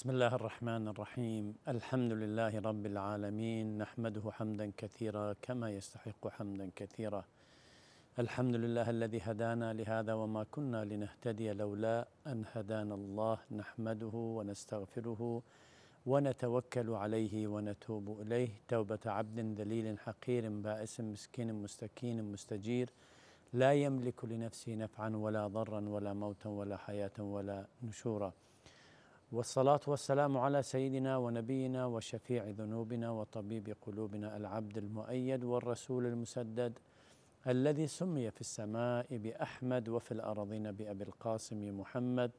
بسم الله الرحمن الرحيم الحمد لله رب العالمين نحمده حمدا كثيرا كما يستحق حمدا كثيرا الحمد لله الذي هدانا لهذا وما كنا لنهتدي لولا ان هدانا الله نحمده ونستغفره ونتوكل عليه ونتوب اليه توبه عبد ذليل حقير بائس مسكين مستكين مستجير لا يملك لنفسه نفعا ولا ضرا ولا موتا ولا حياه ولا نشورا والصلاة والسلام على سيدنا ونبينا وشفيع ذنوبنا وطبيب قلوبنا العبد المؤيد والرسول المسدد الذي سمي في السماء بأحمد وفي الأرضين بأبي القاسم محمد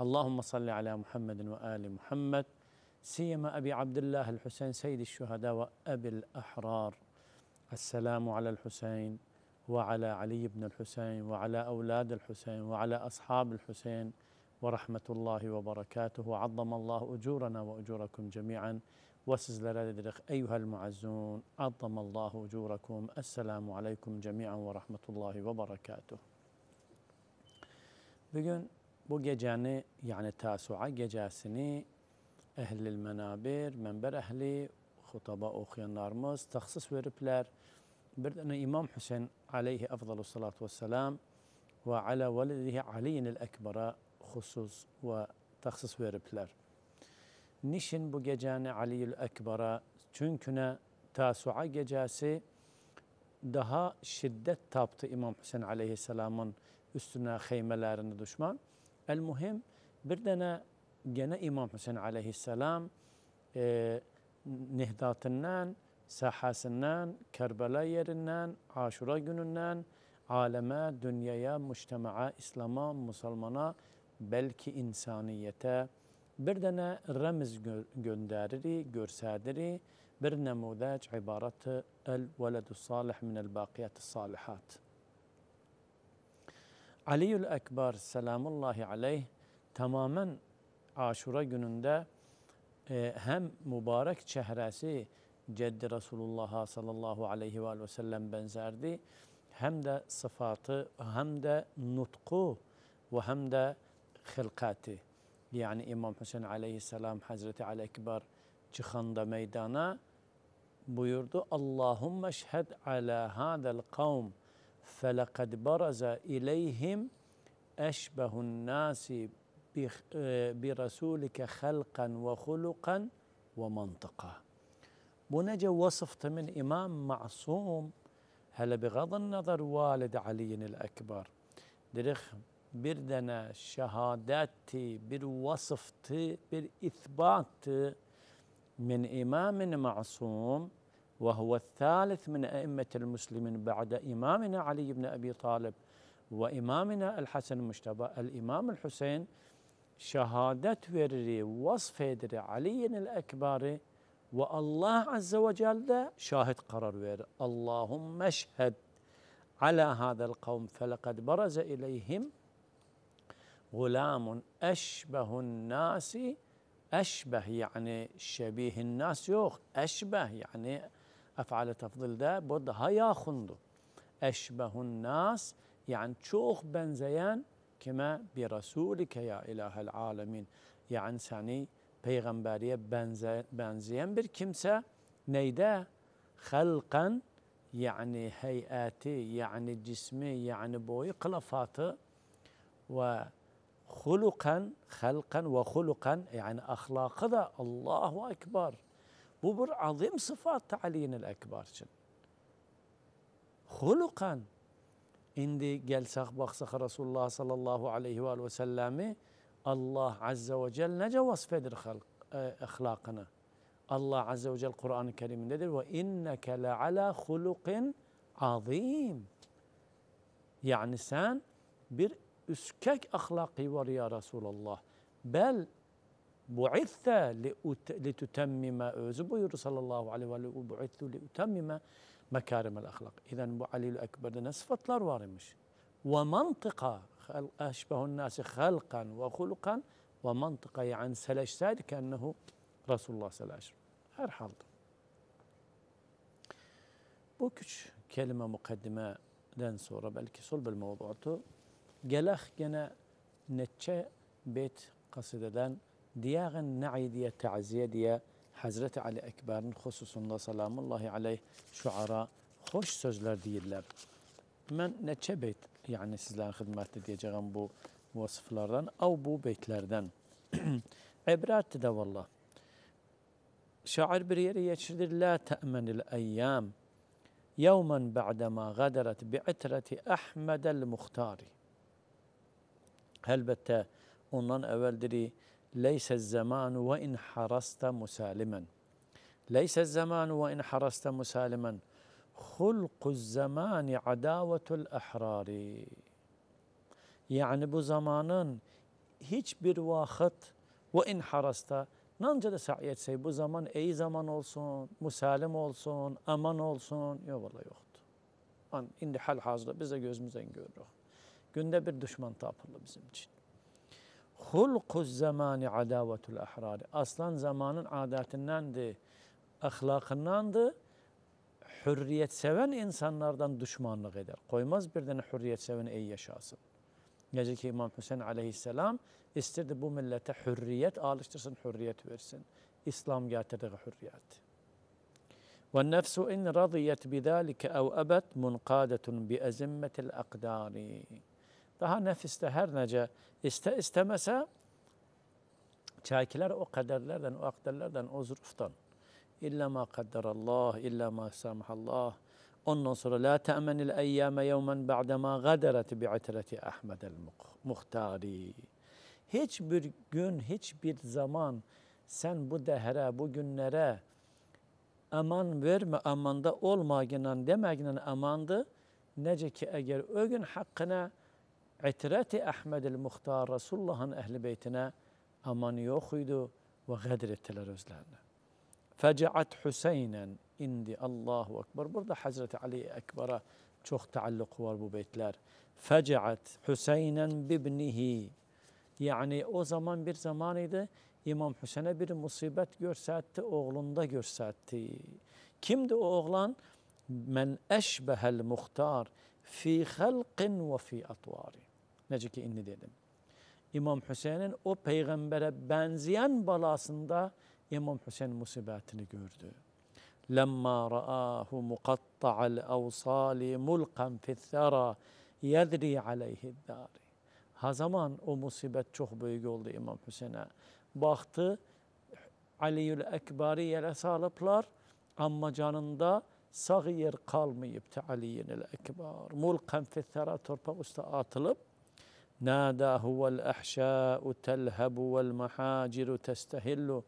اللهم صل على محمد وآل محمد سيما أبي عبد الله الحسين سيد الشهداء وأبي الأحرار السلام على الحسين وعلى علي بن الحسين وعلى أولاد الحسين وعلى أصحاب الحسين ورحمة الله وبركاته عظم الله أجورنا وأجوركم جميعا وسزلال درخ أيها المعزون عظم الله أجوركم السلام عليكم جميعا ورحمة الله وبركاته Bugün bu gecəni, yəni təsua gecəsini əhl-i mənabir, mənbər əhli, xutaba oxuyanlarımız təxsis veriblər. Bir dənə İmam Hüseyn aleyhi əfdalu salatu və səlam və alə vəlidihi aliyin el-əkbərə husus ve taksis veripler. Nişin bu geceni Ali'ül Ekber'a çünkü ne Tasua gecesi daha şiddet taptı İmam Hüseyin Aleyhisselam'ın üstüne heymelerini düşman. El muhim bir dene gene İmam Hüseyin Aleyhisselam e, nihdatından, sahasından, Kerbela yerinden, Aşura gününden aleme, dünyaya, müştema'a, İslam'a, Müslümana belki insaniyete bir dene remz gönderiri, görsediri, bir nemudac ibaratı el veledu salih minel bakiyatı salihat. Aliül Ekber selamullahi aleyh tamamen aşura gününde e, hem mübarek çehresi Ceddi Resulullah'a sallallahu aleyhi ve sellem benzerdi. Hem de sıfatı hem de nutku ve hem de خلقاته يعني إمام حسين عليه السلام حضرت على أكبر چخند ميدانا بيردو اللهم اشهد على هذا القوم فلقد برز إليهم أشبه الناس برسولك خلقا وخلقا ومنطقا بنجا وصفت من إمام معصوم هل بغض النظر والد علي الأكبر درخ bir dənə şəhadəti, bir vasıftı, bir ithbatı min imamin ma'sum وهو الثالث من أئمة المسلمين بعد إمامنا علي بن أبي طالب وإمامنا الحسن المجتبى الإمام الحسين شهادة ورري وصف يدري علي الأكبر والله عز وجل ده شاهد قرار وير اللهم اشهد على هذا القوم فلقد برز إليهم غلام أشبه الناس أشبه يعني شبيه الناس يوخ أشبه يعني أفعل تفضيل ده بود هيا خندو أشبه الناس يعني تشوخ بنزيان كما برسولك يا إله العالمين يعني ساني بيغمبارية بن زيان بر kimse نيدا خلقا يعني هيئاتي يعني جسمي يعني boyu kılafatı و خلقا خلقا وخلقا يعني أخلاق هذا الله أكبر وبر عظيم صفات تعالين الأكبر شن خلقا عندي قال سخ بخسخ رسول الله صلى الله عليه وآله وسلم الله عز وجل نجا وصف خلق آه، أخلاقنا الله عز وجل القرآن الكريم ندر وإنك لعلى خلق عظيم يعني سان بر üskek ahlakı var ya Resulallah. Bel bu'ithe litutemmime özü buyurdu sallallahu aleyhi ve sellem. Bu'ithu litutemmime mekarimel ahlak. İzen bu Ali'l Ekber'de ne sıfatlar var imiş? Ve mantıka eşbehun nasi halkan ve hulukan ve mantıka yani seleşseydi ki ennehu Resulullah sallallahu aleyhi ve sellem. Herhalde. Bu üç kelime mukaddimeden sonra belki sulbel mevduatı جلخ جنا نتشا بيت قصددان دياغن تعزية تعزيدية حزرت علي أكبر خصوصا الله سلام الله عليه شعراء خوش سجلر دي اللب من نتشا بيت يعني سجلان خدمات دي بو وصف لردن أو بو بيت لردن عبرات دا والله شاعر بريري يشرد لا تأمن الأيام يوما بعدما غدرت بعترة أحمد المختاري elbette ondan evveldiri leyse zamanu ve in harasta musalimen. Leyse zamanu ve in harasta musalimen. Hulku zamani adavetul ahrari. Yani bu zamanın hiçbir vakit ve in harasta nanca da sa'i bu zaman iyi zaman olsun, musalim olsun, aman olsun. Yok valla yoktu. Yani indi hal hazırda biz de gözümüzden görürük. Günde bir düşman tapırlı bizim için. Hulku zamani adavetul ahrari. Aslan zamanın adetindendi, ahlakındandı. Hürriyet seven insanlardan düşmanlık eder. Koymaz birden hürriyet seven ey yaşasın. Gece ki İmam Hüseyin aleyhisselam istirdi bu millete hürriyet alıştırsın, hürriyet versin. İslam getirdiği hürriyet. Ve nefsu in radiyet bidalike ev ebet munqadetun bi ezimmetil akdari. Daha nefiste her nece iste istemese çakiler o kaderlerden, o akderlerden, o zuruftan. İlla ma kadderallah, illa ma samahallah. Ondan sonra la te'menil eyyâme yevmen ba'dema gadereti Ahmed Ahmedel muhtari. Hiçbir gün, hiçbir zaman sen bu dehre, bu günlere aman verme, amanda olma ginen demeginen amandı. Nece ki eğer o gün hakkına itirəti Əhmədil Muxtar Rasullahın əhl-i beytinə aman yox idi və qədr etdilər özlərini. Fəcəət Hüseynən, indi Allahu Akbar. Burada Həzrəti Ali Əkbara çox təalluq var bu beytlər. Fəcəət Hüseynən bibnihi. Yəni o zaman bir zaman idi, İmam Hüseynə bir musibət görsətdi, oğlunda görsətdi. Kimdir o oğlan? Mən əşbəhəl muxtar fi xəlqin və fi atvari. Necike inni dedim. İmam Hüseyin'in o peygambere benzeyen balasında İmam Hüseyin musibetini gördü. Lemma ra'ahu muqatta'al awsali mulqan fi's-sara yadri alayhi dar. Ha zaman o musibet çok büyük oldu İmam Hüseyin'e. Baktı Aliül Ekbari yere salıplar ama canında sağ yer kalmayıptı Ali'nin Ekbar. Mulkan fi's-sara torpak üstü atılıp ناداه والأحشاء تلهب والمحاجر تستهل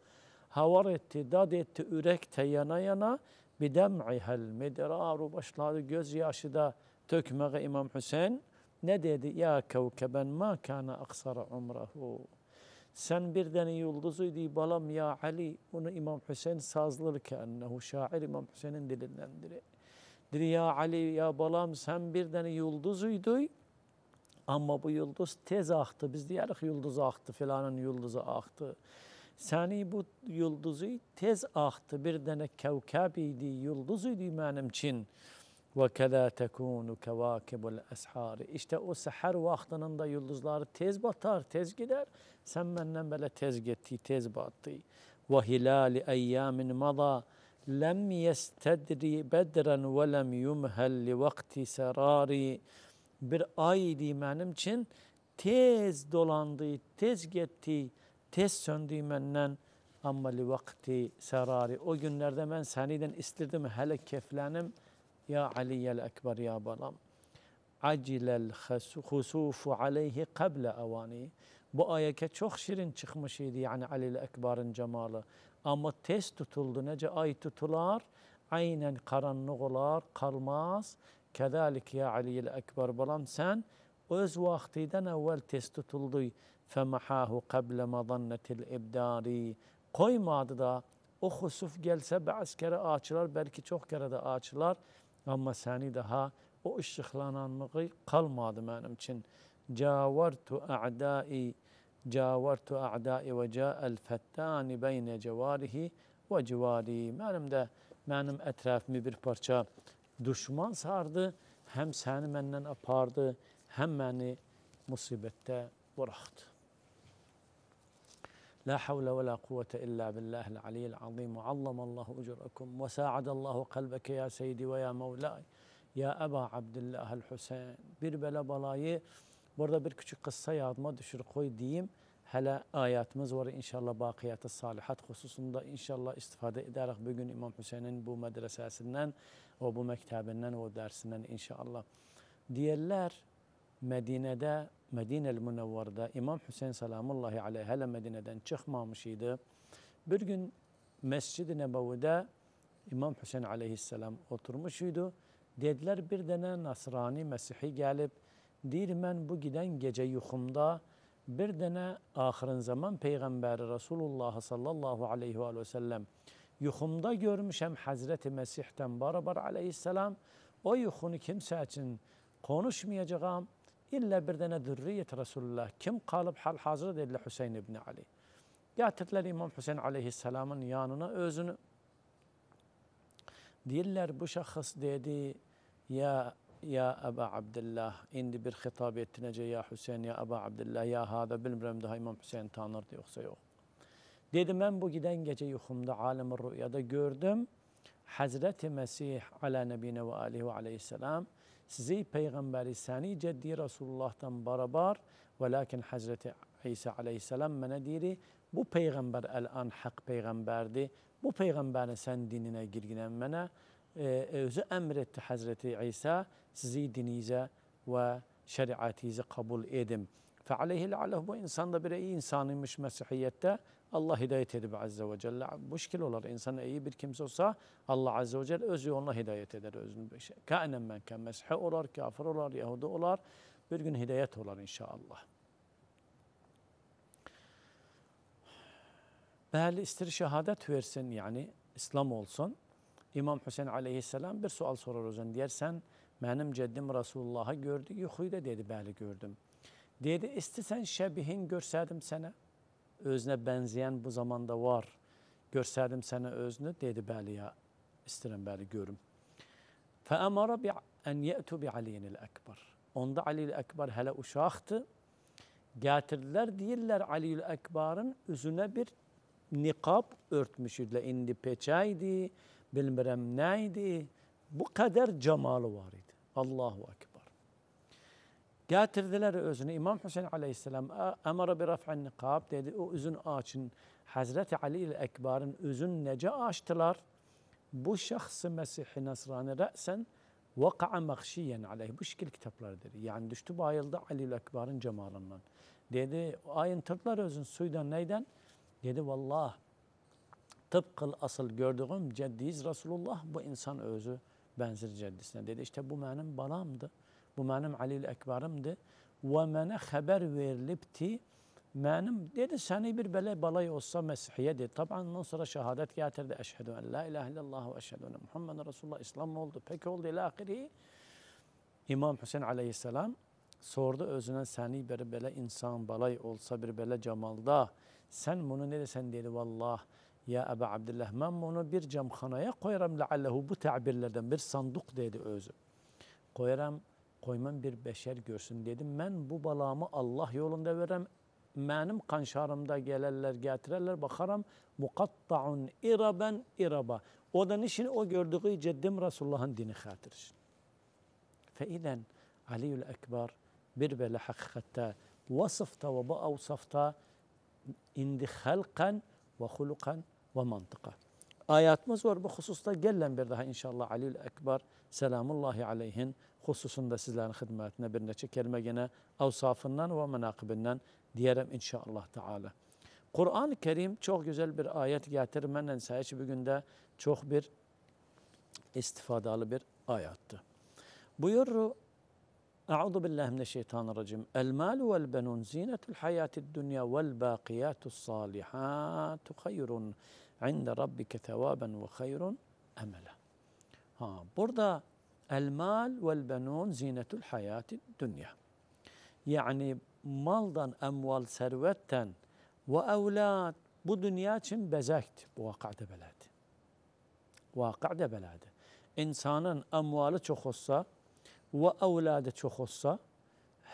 Havar etti, dad etti, ürekte yana yana bidem'ihel midraru başladı gözyaşı da tökmeye İmam Hüseyin. Ne dedi? Ya kevkeben ma kana aksara umrahu. Sen bir tane yıldızıydı balam ya Ali. Bunu İmam Hüseyin sazlırken ennehu şair İmam Hüseyin'in dilindendir. Dedi ya Ali ya balam sen bir tane yıldızıydı. Amma bu yıldız tez axdı. Biz deyirik yıldız axdı, filanın yıldızı axdı. Səni bu yıldızı tez axdı. Bir dənə kəvkəb idi, yıldız idi mənim üçün. وَكَلَا تَكُونُ كَوَاكِبُ الْأَسْحَارِ İşte o səhər vaxtının da yıldızları tez batar, tez gider Sən məndən belə tez getdi, tez battı batdı. وَهِلَالِ اَيَّامٍ مَضَى لَمْ يَسْتَدْرِ بَدْرًا وَلَمْ يُمْهَلْ لِوَقْتِ سَرَارِ bir aydı benim için tez dolandı, tez gitti, tez söndü benden ama li vakti serari. O günlerde ben seniden istirdim hele keflenim ya Aliyel Ekber ya balam. Acilel husufu aleyhi kable avani. Bu ayete çok şirin çıkmış idi yani Ali'l Ekber'in cemalı. Ama tez tutuldu. Nece ay tutular, aynen karanlık olar, kalmaz. Kedalik ya Ali'l Ekber balam sen öz vaxtidən əvvəl tez tutuldu. Fəmahahu qabla madannatil ibdari. Qoymadı da o xusuf gelse bəzi askere açılar, bəlkə çok kere de açılar. ama seni daha o işıqlananlığı Kalmadı mənim üçün. Cavartu a'dai cavartu a'dai ve ca'al fattani beynə cavarihi və civari. Mənim də mənim ətrafımı bir parça düşman sardı, hem seni menden apardı, hem beni musibette bıraktı. La حول ولا قوة إلا بالله العلي العظيم وعظم الله أجركم وساعد ve قلبك يا سيدي ويا مولاي ya ya Eba Abdillah el Hüseyin. Bir belə balayı burada bir küçük kıssa yadıma düşür koy diyeyim. Hələ ayətimiz var inşallah baqiyyatı salihat xüsusunda inşallah istifade ederek bugün İmam Hüseynin bu mədrəsəsindən o bu məktəbindən, o dərsindən inşallah. Deyirlər, Mədinədə, Mədinəl Münəvvarda İmam Hüseyn salamullahi aleyh hələ Mədinədən çıxmamış idi. Bir gün Məscid-i Nəbəvidə İmam Hüseyn aleyhisselam oturmuş idi. Dedilər, bir dənə Nasrani Məsihi gəlib, deyir, mən bu gedən gecə yuxumda bir dənə axirin zaman Peyğəmbəri Rasulullah sallallahu aleyhi və səlləm yuxumda görmüşem Hazreti Məsihdən barabar aleyhisselam. O yuxunu kimsə üçün konuşmayacağam. İlla bir dənə dürriyyət Resulullah. Kim kalıp hal-hazırda deyirlər Hüseyin ibn Ali. Gətirdilər İmam Hüseyin aleyhisselamın yanına özünü. Deyirlər bu şəxs dedi, ya ya Aba Abdullah, indi bir hitap etdinəcə ya Hüseyin, ya Aba Abdullah, ya hada bilmirəm daha İmam Hüseyin tanırdı yoxsa yox. Dedi ben bu giden gece yuhumda alem rüyada gördüm. Hazreti Mesih ala nebine ve aleyhi ve aleyhisselam sizi peygamberi seni ceddi Resulullah'tan barabar ve lakin Hazreti İsa aleyhisselam mənə deyir, bu peyğəmbər əl-an haqq peyğəmbərdir. Bu peyğəmbərin sən dininə girginən mənə e, e özü əmr etdi Hazreti İsa sizi dininizə və şəriətinizi kabul edim. Fəaleyhi lə'ləhu bu insan da bir iyi insanıymış Məsihiyyətdə. Allah hidayet edip Azze ve Celle. Müşkil olur. İnsan iyi bir kimse olsa Allah Azze ve Celle öz yoluna hidayet eder özünü. Kânen men kâne meshi olar, kafir olar, Yahudi olar. Bir gün hidayet olar inşallah. Bəli, istir şehadet versin yani İslam olsun. İmam Hüseyin aleyhisselam bir sual sorar özün. Deyərsən, benim cəddim Resulullah'ı gördü, yuxuyda dedi, belli gördüm. Dedi, istesen şebihin görseydim sənə özüne benzeyen bu zamanda var. Gösterdim sana özünü dedi bəli ya istirəm bəli görüm. Fa amara bi an yatu bi Ali'nil Ekber. Onda Ali'l Ekber hele uşaqdı. Gətirdilər deyirlər Ali'l Ekber'in üzünə bir niqab örtmüşüdülər. İndi peçəydi, bilmirəm nə idi. Bu qədər cəmalı var idi. Allahu Ekber. Gətirdiler özünü. İmam Hüseyin aleyhisselam əmara bir raf'an niqab dedi. O üzün açın. Hazreti Ali ile Ekbar'ın üzün necə açtılar? Bu şahsı Mesih-i Nasrani rə'sən vaka'a makşiyen aleyh. Bu şekil kitaplar dedi. Yani düştü bayıldı Ali ile Ekbar'ın cemalından. Dedi ayıntırdılar özün suydan neyden? Dedi vallahi tıpkıl asıl gördüğüm ceddiyiz Resulullah bu insan özü benzer ceddisine. Dedi işte bu benim balamdı. Bu benim Ali'l Ekber'imdi. Ve mene haber verilipti. Benim dedi seni bir böyle balay olsa Mesih'e dedi. Tabi ondan sonra şehadet getirdi. Eşhedü en la ilahe illallah ve eşhedü enne Muhammed Resulullah. İslam oldu. Peki oldu ila ahiri. İmam Hüseyin aleyhisselam sordu özüne seni bir böyle insan balay olsa bir böyle cemalda. Sen bunu ne desen dedi vallah. Ya Ebu Abdullah ben bunu bir camxanaya koyarım leallehu bu tabirlerden bir sanduk dedi özü. Koyarım koymam bir beşer görsün dedim. Ben bu balamı Allah yolunda verem. Mənim kanşarımda gələrlər, gətirərlər, baxaram muqatta'un iraben iraba. O da niçin o gördüğü ceddim Resulullah'ın dini xatir için. Fe ilen Aliül Ekber bir belə hakikatte vasıfta ve bu avsafta indi halkan ve hulukan ve mantıqa. Ayatımız var bu hususta. Gələn bir daha inşallah Aliül Ekber selamullahi aleyhin hususunda sizlerin hizmetine bir neçe kelime yine, avsafından ve menakibinden diyelim inşallah Teala. Kur'an-ı Kerim çok güzel bir ayet getirmenle sahiç bir günde çok bir istifadalı bir ayattı. Buyur أعوذ بالله من الشيطان الرجيم المال والبنون زينة الحياة الدنيا والباقيات الصالحات خير عند ربك ثوابا وخير أملا ha, burada El mal vel benun zinetul hayati dünya. Yani maldan, emval, servetten ve evlad bu dünya için bezekti. Bu vakada beledi. Vakada beledi. İnsanın emvalı çok olsa ve evladı çok olsa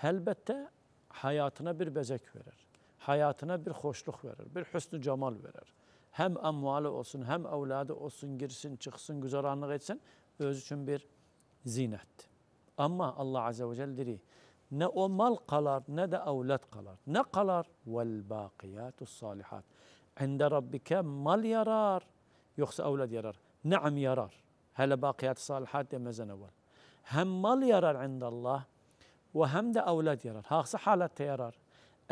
elbette hayatına bir bezek verir. Hayatına bir hoşluk verir, bir hüsnü cemal verir. Hem emvali olsun, hem evladı olsun, girsin, çıksın, güzel anlık etsin. Öz için bir زينت اما الله عز وجل دري نا امال قلار نا دا اولاد قلار نا قلار والباقيات الصالحات عند ربك مال يرار يخص اولاد يرار نعم يرار هل باقيات الصالحات دي مزن هم مال يرار عند الله وهم دا اولاد يرار ها صح حالات يرار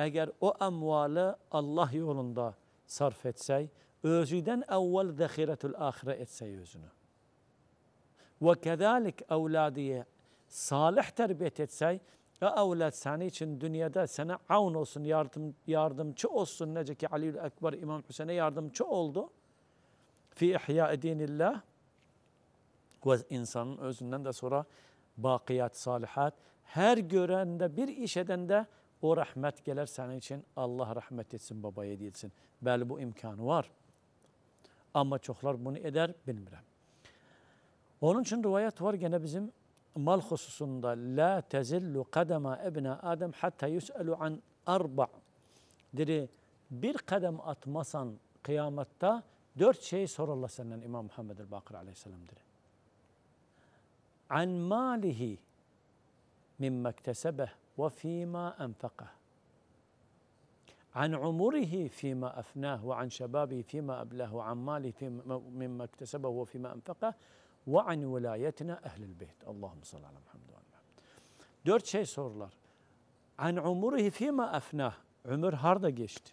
اگر او اموال الله يولنده صرف اتساي اوزيدن اول ذخيرة الاخرة اتساي اوزنه ve kezalik evla salih terbiyet etsey ve evlat seni için dünyada sana avun olsun, yardım, yardımcı olsun. Nece ki Ali Ekber İmam Hüseyin'e yardımcı oldu. Fi ihya dinillah ve insanın özünden de sonra bakiyat, salihat. Her görende bir iş edende o rahmet gelir senin için. Allah rahmet etsin babaya değilsin. Belli bu imkanı var. Ama çoklar bunu eder bilmirəm. Onun için rivayet var gene bizim mal hususunda la tezillu kadama ibna adam hatta yüselu an arba dedi bir kadem atmasan kıyamette dört şey sorarlar senden İmam Muhammed el Bakır aleyhisselam dedi. An malihi mimma iktesebeh ve fîmâ enfekeh. عن عمره فيما أفناه وعن شبابه فيما أبلاه وعن ماله فيما مما اكتسبه وفيما أنفقه ve an velayetine ehlil beyt. Allahümme salli ala Muhammed Dört şey sorular. An umurihi fîmâ efnâh. Ömür harda geçti.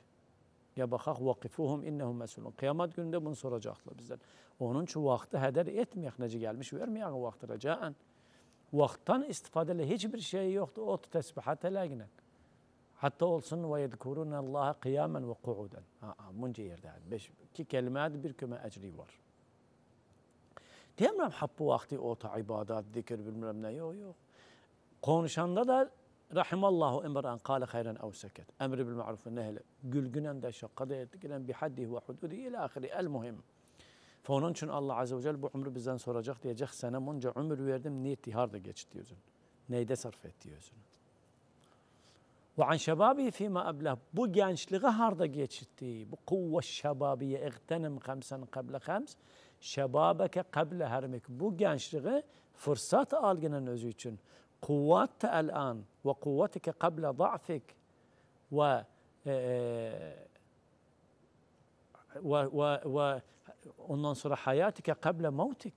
Ya bakak vakifuhum innehum mesulun. Kıyamet gününde bunu soracaklar bizden. Onun için vakti heder etmeyek nece gelmiş vermeyek vakti recaen. Vaktan istifadeli hiçbir şey yoktu. Ot tesbihat elaginen. Hatta olsun ve yedkurun Allah'a kıyamen ve kuuden. Ha, bunca yerde. Beş, iki kelime bir küme ecri var. Demem habbı vakti ota ibadat, zikir bilmem ne yok yok. Konuşanda da Rahimallahu emran kâle hayran ev seket. Emri bil ma'ruf ve nehle. Gülgünen de şakka bi haddihi ve hududi ila ahiri. El muhim. Fe onun için Allah Azze ve Celle bu ömrü bizden soracak diyecek. Sana bunca ömür verdim niye ihtihar da geçti yüzünü. Neyde sarf etti yüzünü. Ve an şebabi fîmâ eblah. Bu gençliği harda geçitti. Bu kuvve şebabiye igtenim khamsen kable khams şebabeke kable hermek Bu gençliği fırsat al genen özü için. Kuvvette el an ve kuvvetike kable za'fik ve e, e, ve, ve, ve ondan sonra hayatike kable mevtik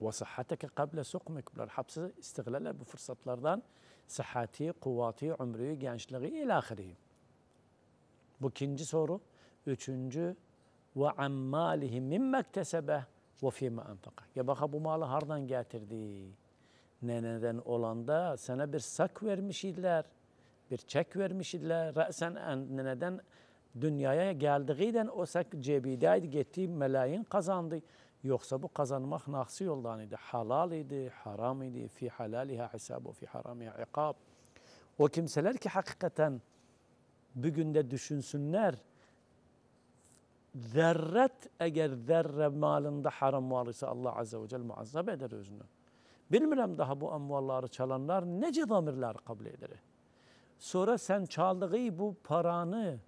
ve sıhhatike kable sukmik. Bunlar hepsi istiglaller bu fırsatlardan sıhhati, kuvvati, ömrü, gençliği ilahiri. Bu ikinci soru. Üçüncü ve an malihi mimme iktesebe ve fîme enfaka. Ya baka bu malı hardan getirdi? Neneden olanda sana bir sak vermiş idiler, bir çek vermiş idiler. Re'sen neneden dünyaya geldiğinden o sak cebideydi, gitti, melayin kazandı. Yoksa bu kazanmak nahsi yoldan idi. Halal idi, haram idi. Fi halaliha hisabu, fi haramiha iqab. O kimseler ki hakikaten bugün de düşünsünler, zerret eğer zerre malında haram var ise Allah Azze ve Celle muazzab eder özünü. Bilmirəm daha bu amvalları çalanlar necə damirlər qəbul edir. Sonra sən çaldığı bu paranı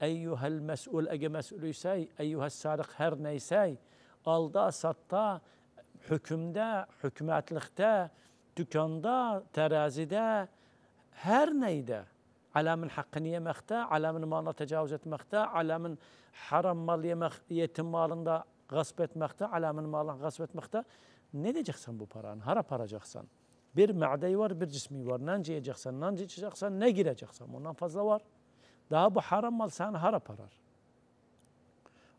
eyyuhel məsul əgə məsul isə, eyyuhel sarıq hər neysə, alda, satda, hökmdə, hökumətlikdə, dükanda, tərəzidə, hər neydə على من hakkını yemekte, على من malına tecavüz etmekte, على من haram mal yemek, yetim malında gasp etmekte, على من malına gasp etmekte. Ne diyeceksin bu paranı? Harap aracaksan. Bir maddeyi var, bir cismi var. Nanca yiyeceksen, nanca içeceksen, ne gireceksen ondan fazla var. Daha bu haram mal sen hara arar.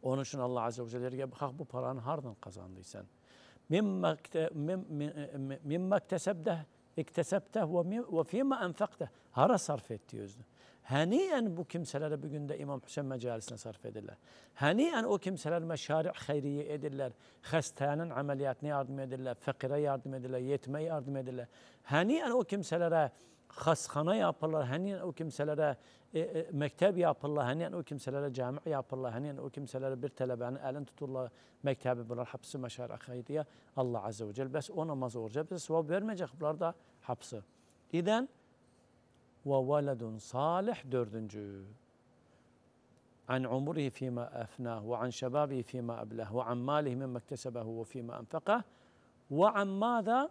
Onun için Allah Azze ve Celle diyor ki bu paranı hardan kazandıysan. Mimma, mimma, mimma iktəsəbtəh və fiyəmə ənfəqtəh. Hara sarf etdi özünü. Həniyən bu kimsələrə bu gün də İmam Hüseyn məcalisinə sarf edirlər. Həniyən o kimsələr məşari xeyriyyə edirlər, xəstənin əməliyyatına yardım edirlər, fəqirə yardım edirlər, yetməyə yardım edirlər. Həniyən o kimsələrə xəsxana yaparlar, həniyən o kimsələrə مكتب يا بالله هني أنا أوكم سلالة جامع يا بالله هني أنا أوكم سلالة برتلب أنا ألن تطلع مكتب بلار حبس مشار أخيدية الله عز وجل بس أنا ما زور بس هو بير مجاك بلار حبس إذن وولد صالح دردنجو عن عمره فيما أفناه وعن شبابه فيما أبله وعن ماله مما اكتسبه وفيما أنفقه وعن ماذا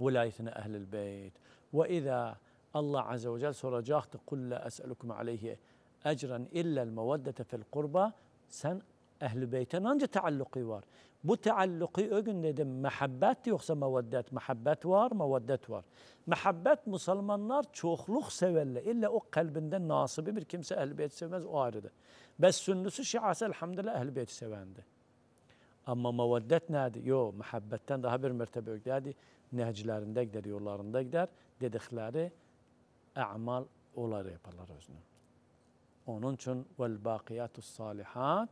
ولايتنا أهل البيت وإذا Allah Azze ve Celle soracaktı. قُلْ لَا أَسْأَلُكُمْ عَلَيْهِ اَجْرًا اِلَّا الْمَوَدَّةَ فِي الْقُرْبَى Sen ehl-i beyten anca taalluki var. Bu taalluki o gün dedim mehabbet yoksa mevaddet. Mehabbet var, mevaddet var. Mehabbet Müslümanlar çokluk severler. İlla o kalbinden nasibi bir kimse ehl-i beyti sevmez o ayrıdır. Bes sünnüsü şiası elhamdülillah ehl-i beyti sevendi. Ama mevaddet nedir? Yo, mehabbetten daha bir mertebe yok. Yani nehcilerinde gider, yollarında gider dedikleri أعمال أولى ريب الله رزنا وننشن والباقيات الصالحات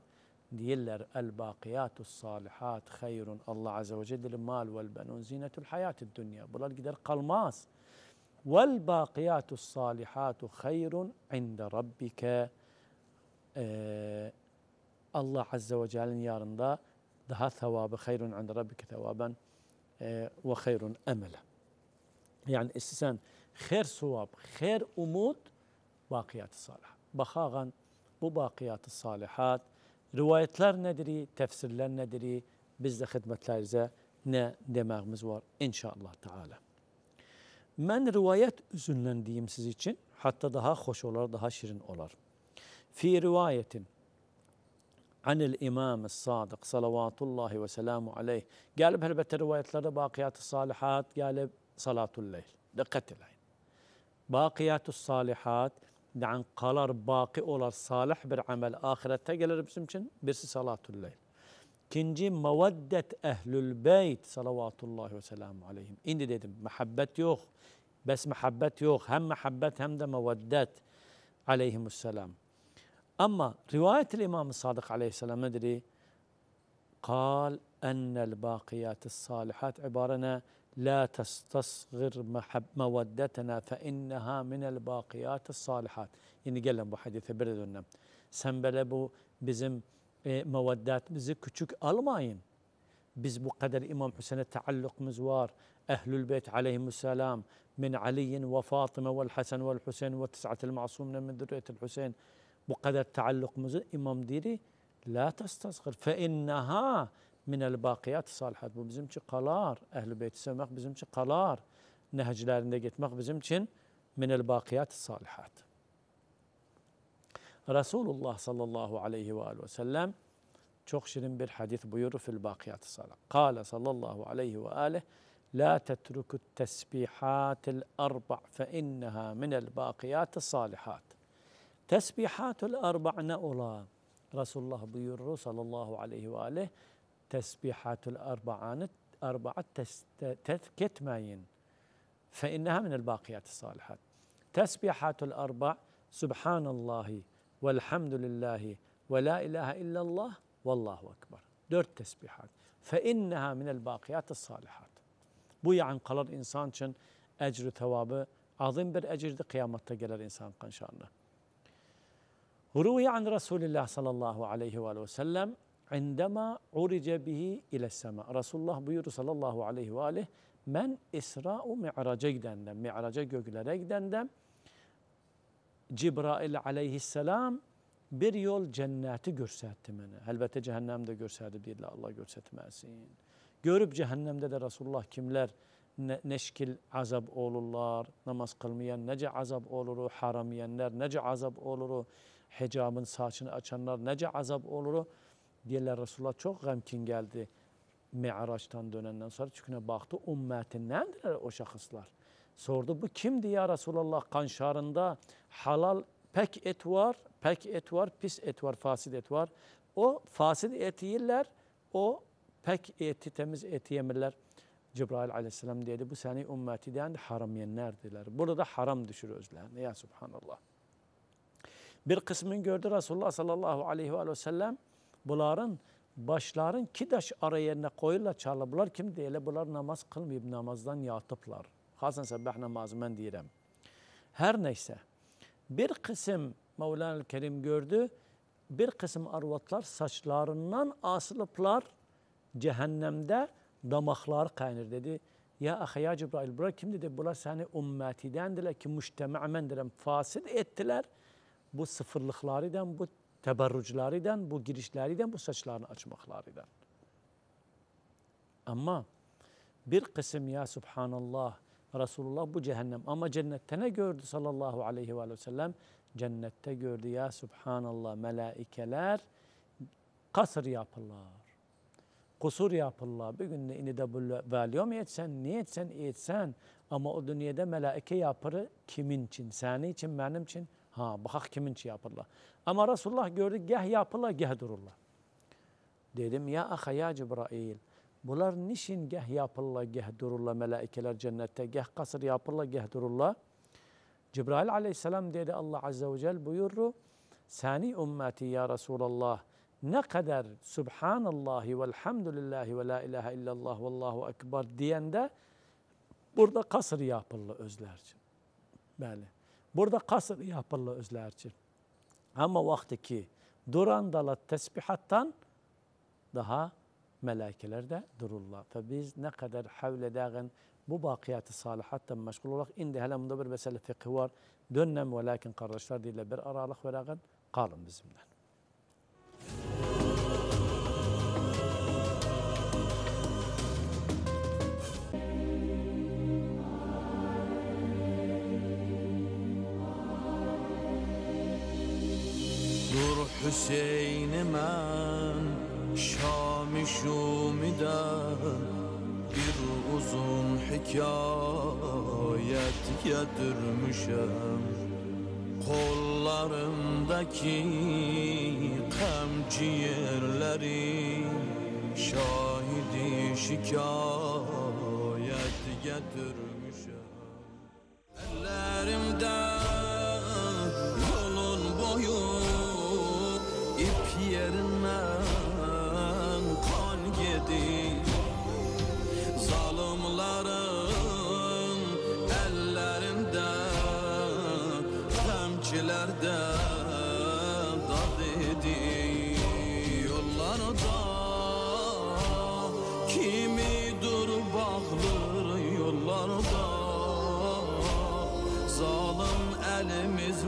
ديلر الباقيات الصالحات خير الله عز وجل المال والبنون زينة الحياة الدنيا بل قدر قلماس والباقيات الصالحات خير عند ربك آه الله عز وجل يارندا ده ثواب خير عند ربك ثوابا آه وخير أملا يعني استسان her sevap, her umut bakiyat-ı salih. Bakağan bu bakiyat-ı salihat rivayetler nedir, tefsirler nedir, biz de xidmətlərinizə nə deməyimiz var inşallah Teala. Mən rivayət üzündən siz için, hatta daha xoş olar, daha şirin olar. Fi rivayetin anil imam sadiq salavatullahi və selamu aleyh. Gəlib əlbəttə rivayətlərdə baqiyatı salihat, gəlib salatul leyl. Diqqət eləyin. باقيات الصالحات دعن قلر باقي أولر صالح بالعمل آخرة تقلر بسمشن بس صلاة الليل كنجي مودة أهل البيت صلوات الله وسلامه عليهم إن ديدم محبة يوخ بس محبة يوخ هم محبة هم ده مودة عليهم السلام أما رواية الإمام الصادق عليه السلام أدري قال أن الباقيات الصالحات عبارنا لا تستصغر محب مودتنا فإنها من الباقيات الصالحات يعني قال لهم بحديث بردنا سنبلبو بزم إيه، مودات بزك كتشك ألماين بز بقدر إمام حسين التعلق مزوار أهل البيت عليهم السلام من علي وفاطمة والحسن والحسين وتسعه المعصومين من ذرية الحسين بقدر تعلق مزوار إمام ديري لا تستصغر فإنها من الباقيات الصالحات بو بزمتش قلار أهل بيت السماق بزمتش قلار نهج لارن دقيتمق بزمتشن من الباقيات الصالحات رسول الله صلى الله عليه وآله وسلم حديث بو بيور في الباقيات الصلاة قال صلى الله عليه وآله لا تترك التسبيحات الأربع فإنها من الباقيات الصالحات تسبيحات الأربع نأولا رسول الله بيور صلى الله عليه وآله التسبيحات الأربعة أربعة كتماين فإنها من الباقيات الصالحات تسبيحات الأربع سبحان الله والحمد لله ولا إله إلا الله والله أكبر دور تسبيحات فإنها من الباقيات الصالحات bu yani kalan insan için ecri tevabı azim قيامة ecirdi إنسان gelir روي عن رسول الله صلى الله عليه وآله وسلم indema urice bihi ile sema. Resulullah buyurdu sallallahu aleyhi ve aleyh men isra'u mi'raca gidenden, mi'raca göklere gidenden Cibrail aleyhisselam bir yol cenneti görsetti beni. Elbette cehennemde görserdi değil Allah görsetmesin. Görüp cehennemde de Resulullah kimler ne, neşkil azab olurlar, namaz kılmayan nece azab olur, haram yiyenler nece azab olur, hicabın saçını açanlar nece azab olur. Deyirlər Resulullah çox qəmkin gəldi Me'araçdan dönəndən sonra çünki baxdı ümmətindəndirlər o şəxslər. Sordu bu kimdir ya Resulullah qanşarında halal pək et var, pək et var, pis et var, fasid et var. O fasid et yeyirlər, o pək eti, təmiz eti yemirlər. Cebrail aleyhisselam dedi bu seni ümmetinden haram yenlerdiler. Burada da haram düşür özlerine ya subhanallah. Bir kısmını gördü Resulullah sallallahu aleyhi ve sellem Bunların başların kidaş arayerine koyula çalı. Bunlar kim diyeyle? Bunlar namaz kılmayıp namazdan yatıplar. Hasan sabah namazı ben diyerem. Her neyse. Bir kısım Mevlana Kerim gördü. Bir kısım arvatlar saçlarından asılıplar cehennemde damaklar kaynır dedi. Ya ahaya Cibrail bura kim dedi? Bunlar seni ümmetidendiler ki müştemamen direm fasit ettiler. Bu sıfırlıklariden bu təbərrücləridən, bu girişləridən, bu saçlarını açmaqlarıdan. Amma bir qism ya subhanallah Resulullah bu cehennem Amma cənnətdə nə gördü sallallahu aleyhi ve sellem, Cənnətdə gördü ya subhanallah mələikələr qasır yapırlar. Qusur yapırlar. Bir gün ini də vəliyom etsən, niyə etsən, etsən. Amma o dünyada mələikə yapırı kimin üçün? Səni üçün, mənim için? Ha, baxaq kiminçi yapırlar. Ama Rasulullah gördü, gəh yapırlar, gəh dururlar. Dedim, ya axə, ya Cibrail, bunlar nişin gəh yapırlar, gəh dururlar mələikələr cənnətdə, gəh qasır yapırlar, gəh dururlar. Cibrail aleyhisselam dedi, Allah azze ve cel buyurur, səni ümməti ya Resulallah, ne kadar Subhanallahi velhamdülillahi ve la ilahe illallah ve Allahu ekber diyende burada kasır yapırlar özlerce. Bəli. Burada kasır yapırlı özlərçi. ama vakti ki, duran dala təsbihattan daha mələkələr də dururlar. Və biz nə qədər həvl edəğin bu baqiyyatı salihattan məşğul olaq. İndi hələ bunda bir məsələ fiqhi var. Dönəm və lakin qardaşlar deyilə bir aralıq verəğin qalın bizimlə. Müzik حسین من شامی شومیدم bir uzun hikayet getirmişim Kollarımdaki kamçı yerleri Şahidi şikayet getirmişim Ellerimden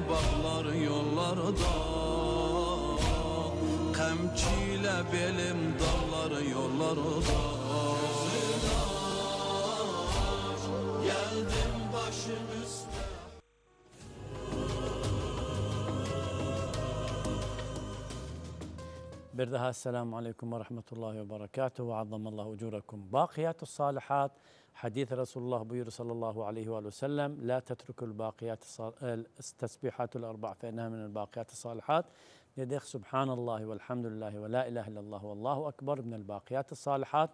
bağlar yollarda Qəmçilə belim dağlar yollarda Gözüdaş, başım Bir daha selamun aleyküm ve rahmetullahi ve berekatuhu ve azzamallahu ucurakum. Bakiyatü salihat. حديث رسول الله بير صلى الله عليه وآله وسلم لا تترك الباقيات التسبيحات الأربع فإنها من الباقيات الصالحات لديك سبحان الله والحمد لله ولا إله إلا الله والله أكبر من الباقيات الصالحات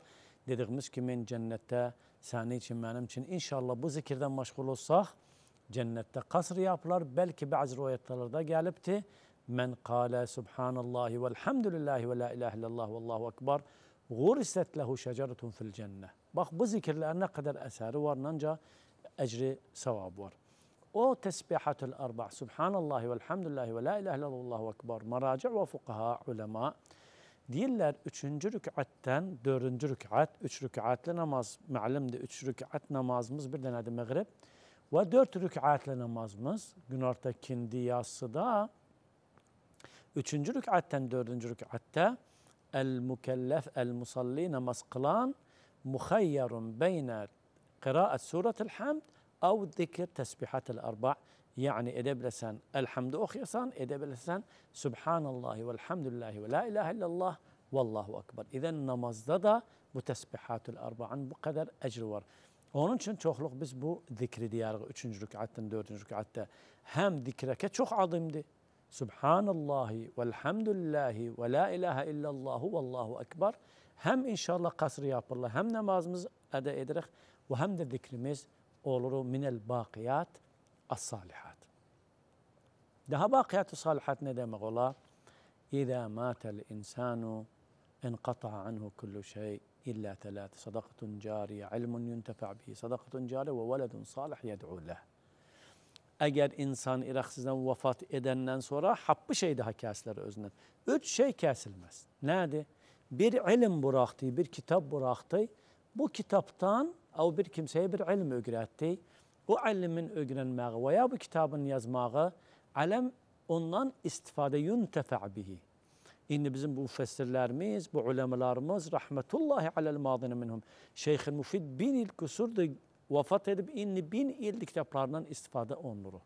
لديك مسك من جنة سانيك ما نمشن إن شاء الله بذكر ذا مشغول الصخ جنة قصر يا يابلر بل بعض رواية طلردة قالبتي من قال سبحان الله والحمد لله ولا إله إلا الله والله أكبر غرست له شجرة في الجنة Bak bu zikirler ne kadar eseri var nanca ecri sevap var. O tesbihatul arba, subhanallahi velhamdülillahi ve la ilahe illallah ekber, maraci ve fukaha, ulema. Diyorlar üçüncü rük'atten dördüncü rük'at, üç rük'atlı namaz, mealimde üç rük'at namazımız bir denedir mağrib. Ve dört rük'atlı namazımız, gün orta kindi yassıda, üçüncü rük'atten dördüncü rük'atta, el mükellef, el musalli namaz kılan, مخير بين قراءة سورة الحمد أو ذكر تسبيحات الأربع يعني بلسان الحمد أخيصان بلسان سبحان الله والحمد لله ولا إله إلا الله والله أكبر إذا نمزددا بتسبيحات الأربع عن بقدر أجر ور Onun için çokluk biz bu zikri diyarı üçüncü rükatten dördüncü rükatte hem zikreke çok azimdi. Subhanallahi velhamdülillahi ve la ilahe illallahu vallahu ekber. hem inşallah kasrı yaparlar hem namazımız ada ederek ve hem de zikrimiz olur minel bakiyat as salihat. Daha bakiyat salihat ne demek ola? İza matel insanu انقطع عنه كل شيء إلا ثلاث صدقة جارية علم ينتفع به صدقة جارية وولد صالح يدعو له Əgər insan iraqsızdan vəfat edəndən sonra haqqı şey daha kəsilər özündən. Üç şey kəsilməz. Nədir? bir ilim buraxdı, bir kitab buraxdı. Bu kitabdan o bir kimsəyə bir ilim öyrətdi. O ilimin öyrənməyi və ya bu kitabın yazmağı aləm ondan istifadə yuntəfə bihi. İndi bizim bu müfəssirlərimiz, bu ulemalarımız rəhmətullahi aləl madinə minhum. Şeyx Mufid bin il kusurdu vəfat edib indi bin il kitablarından istifadə olunur.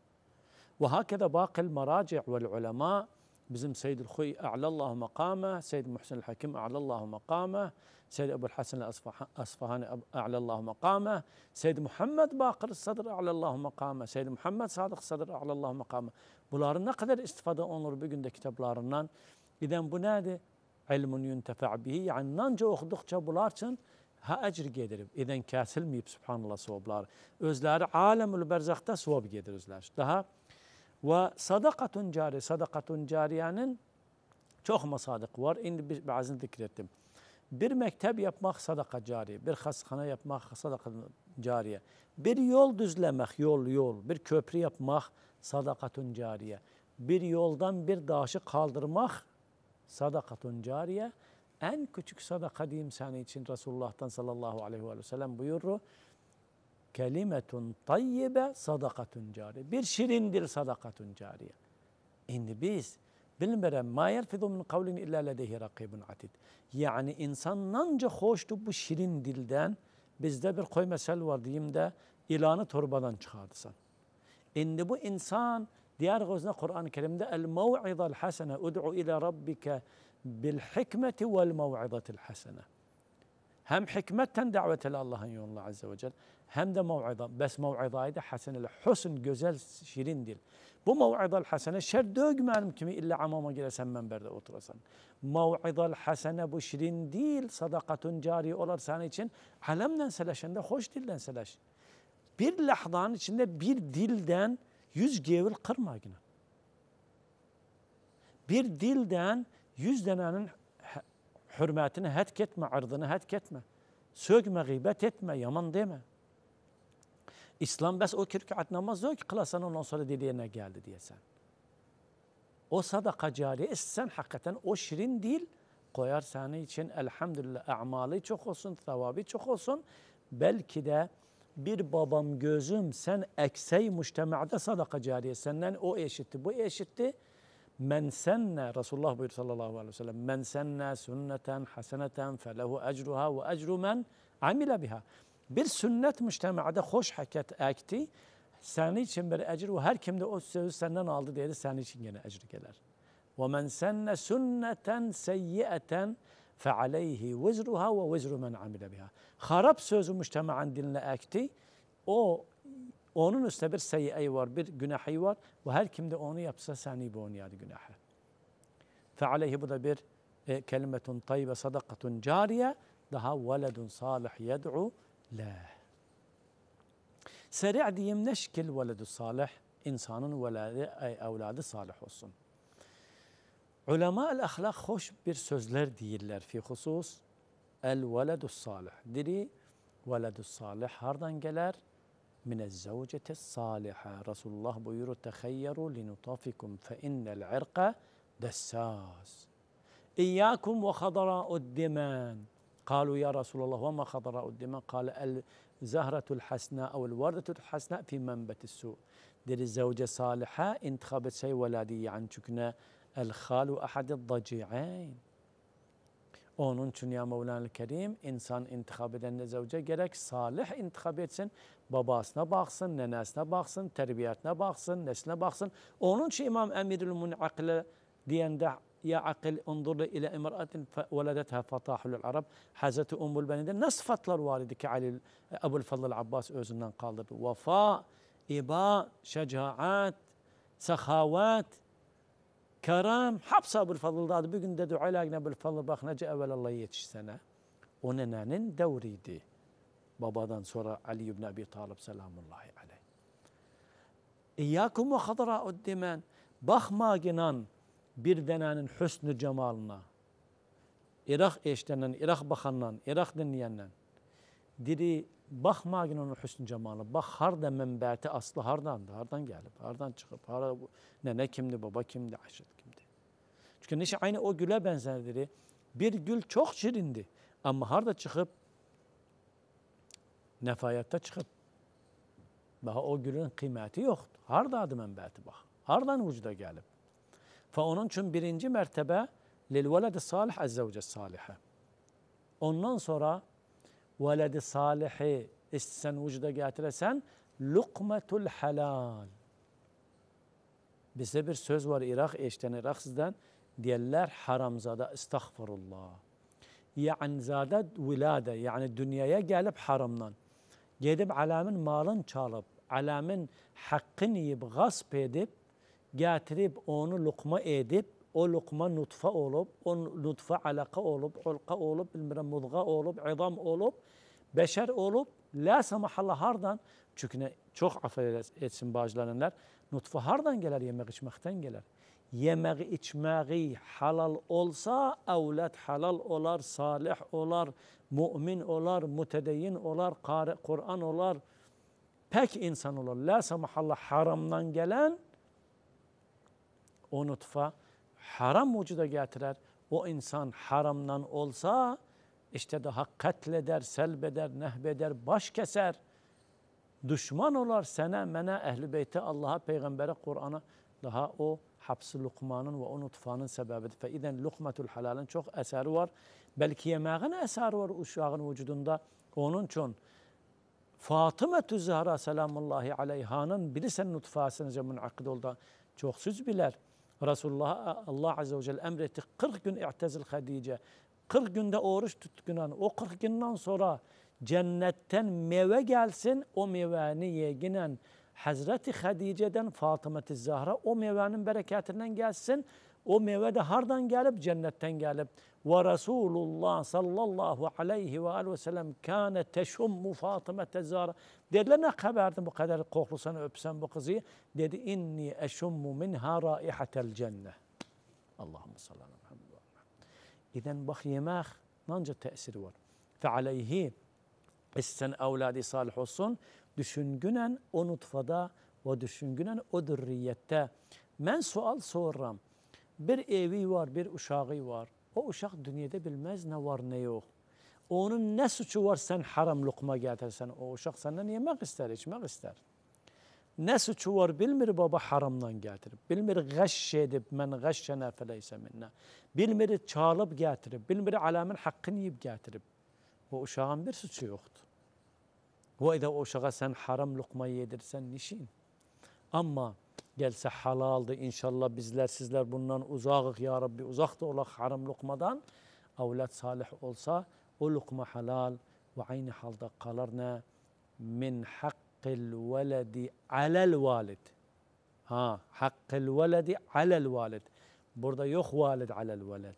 Və hakədə baqil maraciə vəl ulemaa Bizim Seyyid-i Huy a'lallahu makame, Seyyid Muhsin el-Hakim a'lallahu makame, Seyyid Ebu Hasan el-Asfahani a'lallahu makame, Seyyid Muhammed Bakır Sadr a'lallahu makame, Seyyid Muhammed Sadık Sadr a'lallahu makame. Bunların ne kadar istifade olunur bugün de kitaplarından. İden bu nedir? ilmun yuntefa bihi yani nanca oxuduqca bular üçün ha əcr gedirib. Edən kəsilməyib subhanallah savablar. Özləri aləmül bərzəxdə savab gedir özləri. Daha ve sadakatun cari, sadakatun cariyenin çok masadık var. İndi bazını zikrettim. Bir mektep yapmak sadaka cariye, bir hastane yapmak sadaka cariye, bir yol düzlemek, yol yol, bir köprü yapmak sadakatun cariye, bir yoldan bir daşı kaldırmak sadakatun cariye, en küçük sadaka diyeyim sana için Resulullah'tan sallallahu aleyhi ve sellem buyurur kelimetun tayyibe sadakatun cari. Bir şirindir sadakatun cariye. İndi biz bilmirəm ma yelfizu min kavlin illa ledehi rakibun atid. Yani insan insanlanca hoştu bu şirin dilden bizde bir koy mesel var diyeyim de ilanı torbadan çıkardısan. İndi bu insan diğer gözüne Kur'an-ı Kerim'de el mev'izal hasene ud'u ila rabbike bil hikmeti vel mev'izatil hasene. Hem hikmetten davet Allah'ın yoluna azze ve celle hem de mev'iza. Bes mev'izayı da hasenel. Husn güzel, şirin dil. Bu mev'izal hasene şer dögmenim kimi illa amama giresen menberde oturasan. Mev'izal hasene bu şirin değil. Sadakatun cari olar sana için. Alemden seleşen de hoş dilden seleş. Bir lahdan içinde bir dilden yüz gevil kırma yine. Bir dilden yüz denenin hürmetini hetk etme, ardını hetk etme. Sökme, gıybet etme, yaman deme. İslam bəs o kürkət namaz yox ki, qılasan ondan sonra ne geldi diyesen. O sadaka cariye istesen hakikaten o şirin değil koyar seni için elhamdülillah amalı çok olsun, sevabı çok olsun. Belki de bir babam gözüm sen eksey müştemada sadaka cariye senden o eşitti bu eşitti. Men senne Resulullah buyur sallallahu aleyhi ve sellem men senne sünneten haseneten felehu ecruha ve ecru men amile biha bir sünnet müştemada hoş hareket ekti. Senin için bir ecir ve her kim de o sözü senden aldı diye de senin için yine ecir gelir. وَمَنْ سَنَّ سُنَّةً سَيِّئَةً فَعَلَيْهِ وِزْرُهَا وَوِزْرُ مَنْ عَمِلَ بِهَا Harap sözü müştemaen dinle ekti. O onun üstüne bir seyyiye var, bir günahı var. Ve her kim de onu yapsa seni bu onu yadı günahı. فَعَلَيْهِ bu da bir e, kelimetun tayyibe sadakatun cariye daha veledun salih yed'u لا سريع ديم نشكل ولد الصالح إنسان ولا أي أولاد صالح وصن علماء الأخلاق خوش بير سوزلر ديلر في خصوص الولد الصالح ديري ولد الصالح هاردن جلر من الزوجة الصالحة رسول الله بيور تخيروا لنطافكم فإن العرق دساس إياكم وخضراء الدمان قالوا يا رسول الله وما خضراء الدماء قال الزهرة الحسناء أو الوردة الحسناء في منبت السوء دير الزوجة صالحة انتخابت خابت شيء ولادي يعني شكنا الخال أحد الضجيعين اونون چون يا مولانا الكريم انسان انتخاب دن زوجة جرك صالح انتخابت يتسن باباسنا باقصن نناسنا باقصن تربيتنا باقصن نسنا باقصن اونون چون امام امير المنعقل ديان ده يا عقل انظر إلى امرأة ولدتها فطاح للعرب حازت أم البنين نصف للوالد كعلي أبو الفضل العباس أوزنان قال وفاء إباء شجاعات سخاوات كرام حبس أبو الفضل ضاد بيقن دادو علاقنا أبو الفضل باخ نجا أول الله يتش سنة وننانن دوري دي بابا دان سورة علي بن أبي طالب سلام الله عليه إياكم وخضراء الدمان بخ ما جنان bir denenin hüsnü cemalına, Irak eşlerinden, Irak bakanından, Irak dinleyenden, diri bakma onun hüsnü cemalına, bak harda menbeti aslı hardan da, hardan gelip, hardan çıkıp, harda nene kimdi, baba kimdi, aşık kimdi. Çünkü neşe aynı o güle benzer Bir gül çok şirindi ama harda çıkıp, nefayatta çıkıp, daha o gülün kıymeti yoktu. Harda adı menbeti bak. Hardan vücuda gelip. Fa onun için birinci mertebe lil veledi salih az zevce salihe. Ondan sonra veledi salihi istesen vücuda getiresen lukmetul helal. Bize bir söz var Irak eşten Irak sizden diyenler haramzada estağfurullah. Yani zade vilade yani dünyaya gelip haramdan. Gidip alamın malın çalıp, alamın hakkını yiyip gasp edip getirip onu lokma edip o lokma nutfa olup, o nutfa alaka olup, ulka olup, bilmirəm mudğa olup, idam olup, beşer olup, la samahallah hardan? Çünkü çok affet etsin bağcılananlar, nutfa hardan gelir? Yemek içmekten gelir. Yemek içmeyi halal olsa, evlat halal olar, salih olar, mümin olar, mütedeyyin olar, Kur'an olar, pek insan olar. La samahallah haramdan gelen, o nutfa haram vücuda getirer. O insan haramdan olsa işte daha katleder, selbeder, nehbeder, baş keser. Düşman olar sene, mene, ehli beyti, Allah'a, peygambere, Kur'an'a. Daha o hapsi lukmanın ve o nutfanın sebebidir. Fe izen lukmetul halalın çok eseri var. Belki yemeğin eseri var uşağın vücudunda. Onun için Fatıma Zahra selamullahi aleyhanın bilirsen Cemun münakid oldu. Çoksuz biler. Resulullah Allah Azze ve Celle emretti. 40 gün i'tezil Hadice. 40 günde oruç tutkunan o 40 günden sonra cennetten meyve gelsin o meyveni yeginen Hazreti Hadice'den Fatıma-i Zahra o meyvenin bereketinden gelsin. O meyve de hardan gelip cennetten gelip ve Resulullah sallallahu aleyhi ve aleyhi ve sellem kâne teşummu fatıma Zahra Dediler ne kadar bu kadar koklusan öpsen bu kızı. Dedi inni eşummu minha raihatel cennet. Allahümme sallallahu aleyhi ve sellem. İden bak yemek nanca tesiri var. Fe aleyhi isten evladi salih olsun. Düşüngünen o nutfada ve düşüngünen o dürriyette. Men sual sorram. Bir evi var, bir uşağı var. O uşak dünyada bilmez ne var ne yok. Onun nə suçu var sən haram luqma gətirsən, o uşaq səndən yemək istər, içmək istər. Nə suçu var bilmir baba haramdan gətirib, bilmir qəş edib, mən qəş şənə fələysə minnə. Bilmir çalıb gətirib, bilmir aləmin haqqını yiyib gətirib. O uşağın bir suçu yoxdur. Və edə o uşağa sən haram luqma yedirsən, nişin? Amma gəlsə halaldır, inşallah bizlər, sizlər bundan uzaqıq, ya Rabbi, uzaq da olaq haram luqmadan. Avlad salih olsa, قلق ما حلال وعين حال قالرنا من حق الولد على الوالد ها حق الولد على الوالد برضا يخ والد على الولد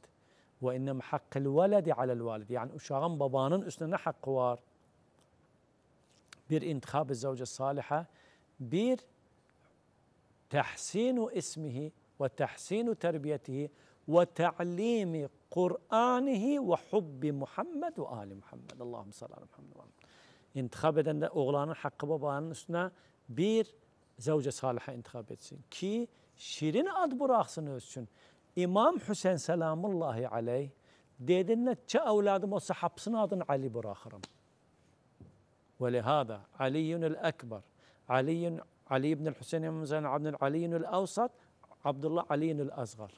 وإنما حق الولد على الوالد يعني أشاغم بابان أسننا حق وار بير انتخاب الزوجة الصالحة بير تحسين اسمه وتحسين تربيته وتعليم Kur'anihi ve hubbi Muhammed ve ali Muhammed. Allahum sallallahu aleyhi ve sellem. İntikab eden de oğlanın hakkı babanın üstüne bir zevce salihe intikab etsin. Ki şirin ad bıraksın özsün. İmam Hüseyin selamullahi aleyh dedi netçe evladım olsa hapsın adını Ali bırakırım. Ve lihada Aliyyünül Ekber. Aliyyün Ali ibn Hüseyin İmamızan Abdül Aliyyünül Avsat. Abdullah Aliyyünül Azgar.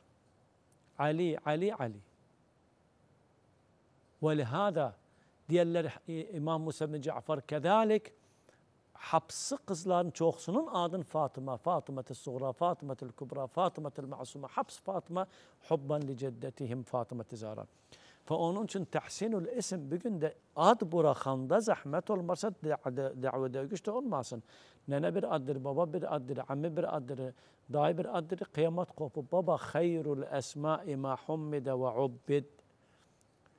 Ali, Ali, Ali. Velihada diğerleri e, İmam Musa bin Cafer kedalik hapsi kızların çoğusunun adın Fatıma, Fatıma-tı Suğra, Fatıma-tı Kübra, Fatıma-tı Masuma, haps Fatıma, hubban li ceddetihim Fatıma-tı onun için tahsinül isim bugün de ad bırakanda zahmet olmasa davada güç de olmasın. Nene bir addır, baba bir addır, ammi bir addır, dayı bir addır, kıyamet kopup baba hayrul esma ma hummide ve ubbid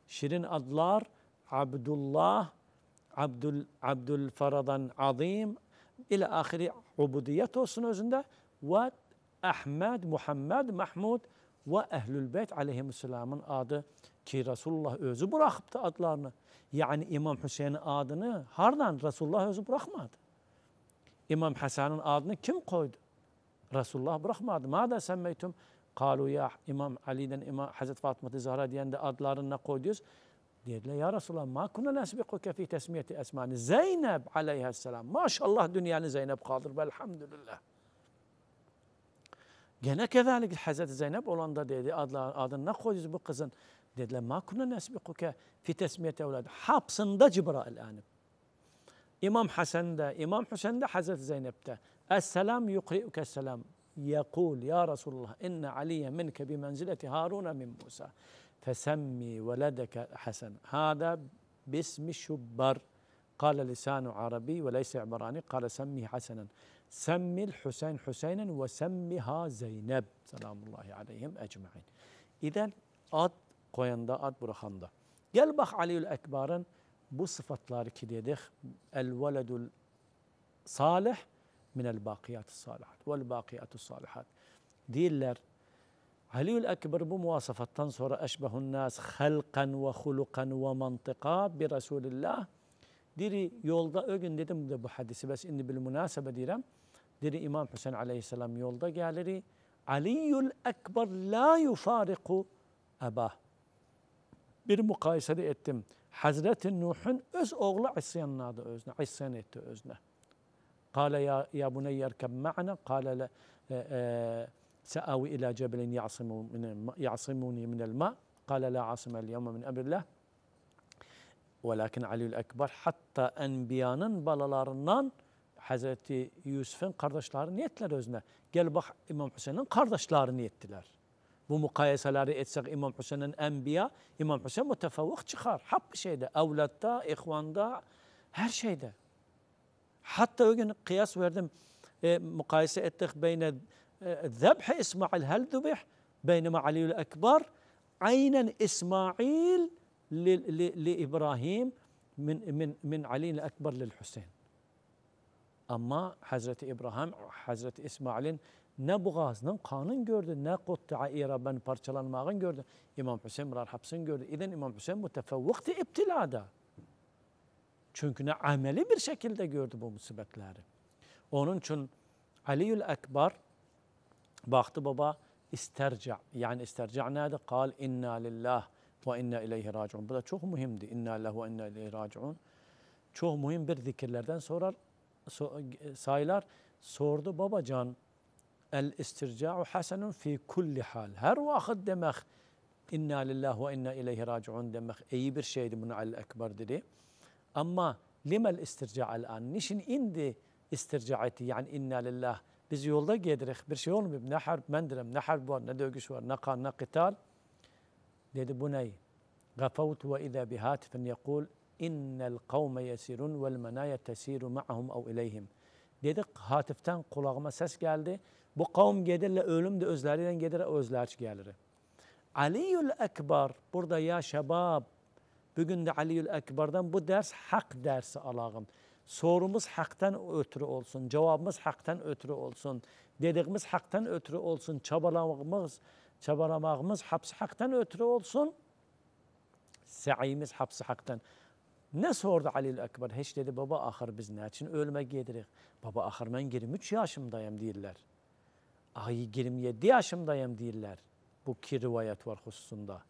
şirin adlar Abdullah, Abdul Abdul Faradan Azim ile ahiri ubudiyet olsun özünde ve Ahmed, Muhammed, Mahmud ve Ehlül Beyt aleyhisselamın adı ki Resulullah özü bıraktı adlarını. Yani İmam Hüseyin'in adını hardan Resulullah özü bırakmadı. İmam Hasan'ın adını kim koydu? Resulullah bırakmadı. Mada semmeytüm Kalu ya İmam Ali'den İmam Hazreti Fatma Zahra diyen de adlarını koyuyoruz. Dediler ya Resulallah ma kuna nesbikuke fi tesmiyeti esmani Zeynep aleyhisselam. Maşallah dünyanı Zeynep kaldır velhamdülillah. Gene kezalik Hazreti Zeynep da dedi adlar, adını ne koyuyoruz bu kızın? Dediler ma kuna nesbikuke fi tesmiyeti evladı. Hapsında Cibrail anım. İmam Hasan'da, İmam Hüseyin'de, Hazreti Zeynep'te. Esselam yukri'uke selam. يقول يا رسول الله إن علي منك بمنزلة هارون من موسى فسمي ولدك حسن هذا باسم الشبر قال لسان عربي وليس عبراني قال سمي حسنا سمي الحسين حسينا وسمها زينب سلام الله عليهم أجمعين إذا أد قويندا bırakanda. Gel قال بخ علي bu sıfatları ki dedik. El veledül من الباقيات الصالحات والباقيات الصالحات ديلر علي الأكبر بمواصفة تنصر أشبه الناس خلقا وخلقا ومنطقا برسول الله ديري يولد أجن ديدم دبو حدث بس إني بالمناسبة ديرم ديري إمام حسين عليه السلام يولد قالري علي الأكبر لا يفارق أباه بالمقايسة دي اتم حزرة النوح أز أغلى عصيان نادو أزنا عصيان أزنه قال يا يا بني اركب معنا قال لا آه، آه، سآوي إلى جبل يعصم من يعصمني من الماء قال لا عاصم اليوم من أمر الله ولكن علي الأكبر حتى أن بيانا بلالارنان حزت يوسف قردش لار نيتلر أزنا قال بخ إمام حسين قردش لار نيتلر بمقايسة لار إتسق إمام حسين أنبياء إمام حسين متفوق شخار حب شيء ده أولاد إخوان ده هر شيء ده حتى يمكن قياس وردم آه، مقايسة اتخ بين آه، ذبح إسماعيل هل ذبح بينما علي الأكبر عينا إسماعيل لإبراهيم من من من علي الأكبر للحسين أما حزرة إبراهيم حزرة إسماعيل نبغاز قانون gördü ne قطع إيرابن parçalanmağın gördü إمام حسين مرار حبسن gördü إذن إمام حسين متفوق ابتلاده Çünkü ne ameli bir şekilde gördü bu musibetleri. Onun için Aliül Ekber baktı baba isterca yani isterca nerede? Kal inna lillah ve inna ileyhi raciun. Bu da çok mühimdi. İnna lehu ve inna ileyhi raciun. Çok mühim bir zikirlerden sorar, so, saylar. Sordu babacan el istirca'u hasenun fi kulli hal. Her vakit demek inna lillah ve inna ileyhi raciun demek iyi bir şeydi bunu Ali Ekber dedi. Ama limel istirca an? Niçin indi istirca etti? Yani inna lillah. Biz yolda gedirik. Bir şey olmuyor. Ne harp mendirem, ne harp var, ne dövüş var, ne kan, ne kıtal. Dedi bu ney? Gafavt ve izâ bihatifin yekul innel kavme yesirun vel menâye tesiru ma'ahum av ileyhim. Dedi hatiften kulağıma ses geldi. Bu kavm gelirle ölüm de özleriyle gelir, özler gelir. Aliyül Ekber burada ya şebab Bugün de Aliül Ekber'den bu ders hak dersi alalım. Sorumuz haktan ötürü olsun, cevabımız haktan ötürü olsun, dediğimiz haktan ötürü olsun, çabalamamız, çabalamamız hapsi haktan ötürü olsun, sa'imiz hapsi haktan. Ne sordu Aliül Ekber? Hiç dedi baba ahır biz ne için ölüme gedirik? Baba ahır ben 23 yaşımdayım deyirlər. Ay 27 yaşımdayım deyirlər. Bu ki rivayet var hususunda.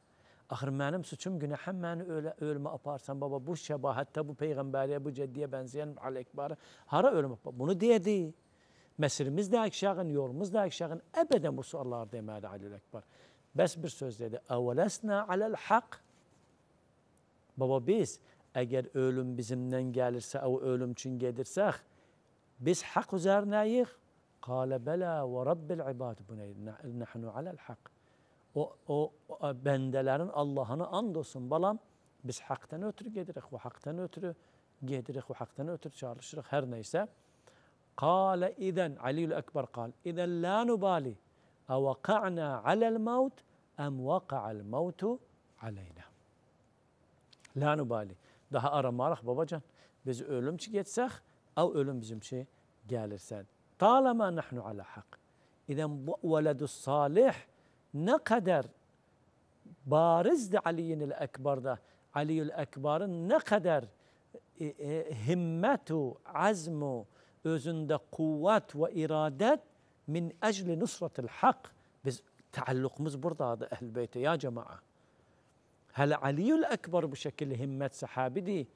Ahir mənim suçum günahım beni öyle ölüme aparsan baba bu şebahatta bu peygamberiye bu ceddiye benzeyen Alekbar hara ölüme apar. Bunu dedi. Mesirimiz de ekşağın, yolumuz da ekşağın. Ebeden bu suallar demedi Ali Alekbar. Bes bir söz dedi. Evelesna alel hak. Baba biz eğer ölüm bizimden gelirse, ev ölüm için gelirsek, biz hak üzerineyiz. Kale bela ve rabbil ibad. Bu nehnu alel hak o, o, o bendelerin Allah'ını andolsun balam biz haktan ötürü gedirik ve haktan ötürü gedirik ve haktan ötürü çalışırıq her neyse. Kale izen Aliül Ekber kal izen la nubali evaka'na alel maut em vaka'al mautu aleyna. La nubali. Daha aramarıq babacan. Biz ölüm ki geçsək, ev ölüm bizim şey gəlirsən. Talama nahnu ala hak. İzen bu veledus salih ne kadar barizdi Ali'nin Ekber'de. Ali'ül Ekber'in ne kadar e, e, himmetu, azmu, özünde kuvvet ve iradet min ecli nusretil hak. Biz taallukumuz buradadı ehl beyte ya cemaat. هل علي الأكبر بشكل himmet sahabidi,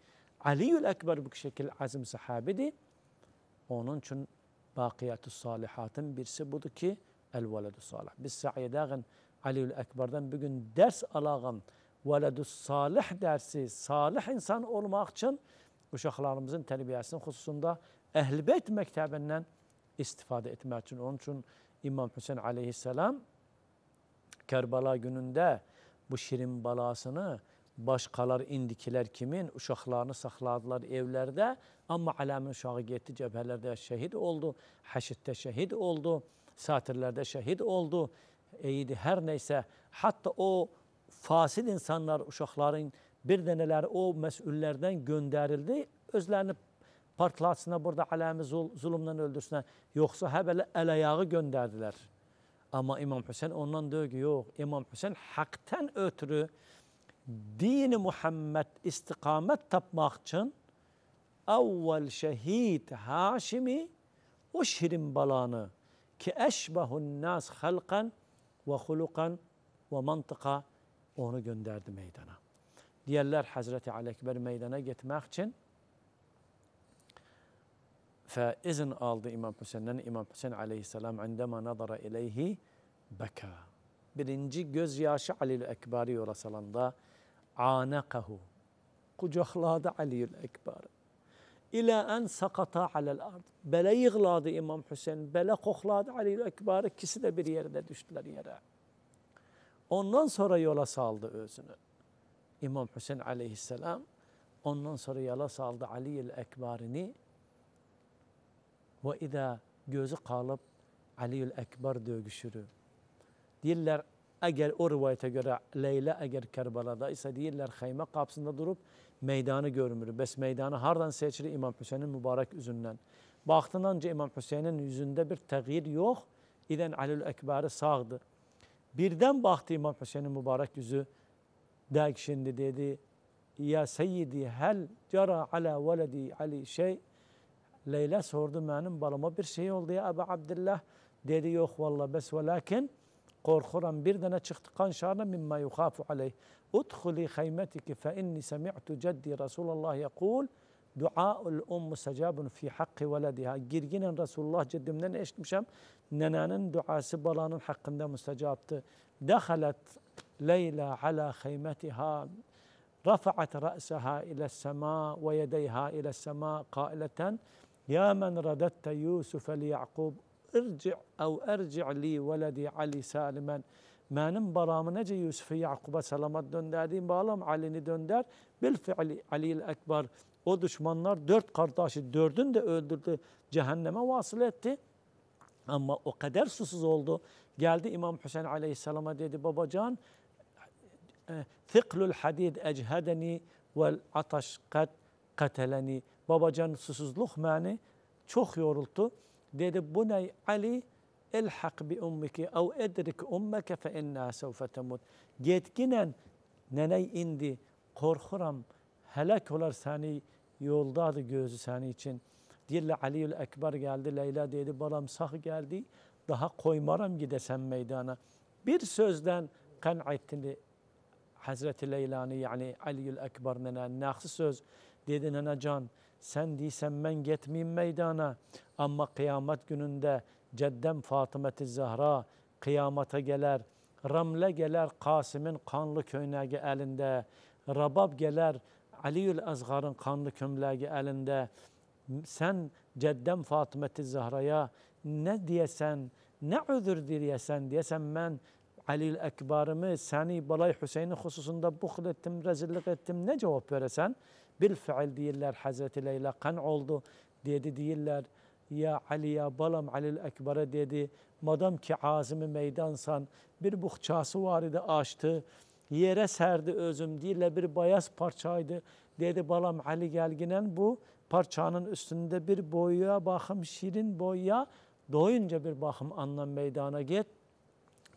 علي الأكبر بشكل azm sahabidi. Onun için bakiyatü salihatın birisi budur ki əl-vələdu salih. Biz Səiyyədəğin Aliyyül Əkbərdən bugün dərs alağın vələdu salih dərsi, salih insan olmaq üçün uşaqlarımızın tərbiyəsinin xüsusunda Əhl-Beyt məktəbindən istifadə etmək üçün. Onun üçün İmam Hüseyin aleyhisselam Kərbala günündə bu şirin balasını başqalar indikilər kimin uşaqlarını saxladılar evlərdə, amma Aləmin uşağı getdi cəbhələrdə şəhid oldu, həşiddə şəhid oldu. satirlerde şehit oldu. Eydi her neyse hatta o fasil insanlar, uşaqların bir dənələri o məsullərdən gönderildi, özlerini partlatsına burada aləmi zul zulmdan öldürsünə, yoxsa hə belə əl-ayağı göndərdilər. Amma İmam Hüseyin ondan deyir ki, yox, İmam Hüseyin haqdan ötürü dini Muhammed istikamet tapmaq üçün əvvəl şəhid Haşimi o şirin balanı ki eşbahun nas halkan ve hulukan ve mantıka onu gönderdi meydana. Diğerler Hazreti Ali Ekber meydana getirmek için fe izin aldı İmam Hüseyin'den İmam Hüseyin aleyhisselam عندما نظر إليه بكى. Birinci gözyaşı Ali Ekbari yorasalanda anakahu kucakladı Ali Ekbar'ı. İlâ en sakata alel ard. Bele yığladı İmam Hüseyin, bele kokladı Ali Ekbar. İkisi de bir yerde düştüler yere. Ondan sonra yola saldı özünü. İmam Hüseyin aleyhisselam ondan sonra yola saldı Ali Ekbar'ını. Ve idâ gözü kalıp Ali Ekbar dövüşürü. Diller əgər o rivayətə görə Leyla əgər Kərbaladaysa, Diller xeymə qapısında durub, meydanı görmür. Bəs meydanı hardan seçilir? İmam Hüseyin'in mübarək yüzünden. Baxdın İmam Hüseyin'in yüzünde bir təğyir yok, idən Əlül Əkbəri sağdı. Birden baktı İmam Hüseyin'in mübarək yüzü, dəyişindi, dedi, Ya seyyidi, həl cara alə vələdi Ali şey, Leylə sordu, mənim balama bir şey oldu ya Əbə Abdillah, dedi, yok, valla, bəs ve. lakin, qorxuram, bir dənə çıxdı qan şarına, mimmə yuxafu aleyh. ادخلي خيمتك فإني سمعت جدي رسول الله يقول دعاء الأم مستجاب في حق ولدها جرجن رسول الله جد من إيش مشام ننان دعاء سبلان حق مستجاب دخلت ليلى على خيمتها رفعت رأسها إلى السماء ويديها إلى السماء قائلة يا من رددت يوسف ليعقوب ارجع أو أرجع لي ولدي علي سالما mənim baramı necə Yusufi Yaquba səlama döndərdiyim balam Alini döndər. Bil fiili Ali'l Ekber o düşmanlar dört kardeşi dördün de öldürdü. Cehenneme vasıl etti. Ama o kadar susuz oldu. Geldi İmam Hüseyin Aleyhisselam'a dedi babacan Thiklul e, hadid echhedeni vel ataş kat kateleni. Babacan susuzluk beni çok yoruldu. Dedi bu ne Ali elhak bi ummiki ev edrik ummeke fe enna sevfe temut. Yetkinen neney indi korkuram helak olar seni yoldadı gözü seni için. Dille Aliül Ekber geldi, Leyla dedi, balam sağ geldi, daha koymaram gidesem meydana. Bir sözden kan ettiğini Hazreti Leyla'nı yani Aliül Ekber nene, naksı söz dedi nene can, sen diysen ben gitmeyeyim meydana ama kıyamet gününde Ceddem Fatımet-i Zahra kıyamata geler. Ramle gelir, Kasım'ın kanlı köynəgi əlində. Rabab geler Aliül Azgar'ın kanlı kömləgi əlində. Sen Ceddem Fatımet-i Zahra'ya ne deyəsən, nə özür deyəsən, deyəsən ben Aliül Ekbar'ımı, səni Balay Hüseyin'in xüsusunda buxl etdim, rəzillik ettim, ne cevap verəsən? Bil fiil deyirlər Hazreti Leyla qan oldu, dedi deyirlər ya Ali ya balam Alil Ekber'e dedi. Madam ki ağzımı meydansan bir buhçası var idi açtı. Yere serdi özüm dille bir bayaz parçaydı. Dedi balam Ali gelginen bu parçanın üstünde bir boya bakım şirin boya doyunca bir bakım anlam meydana get.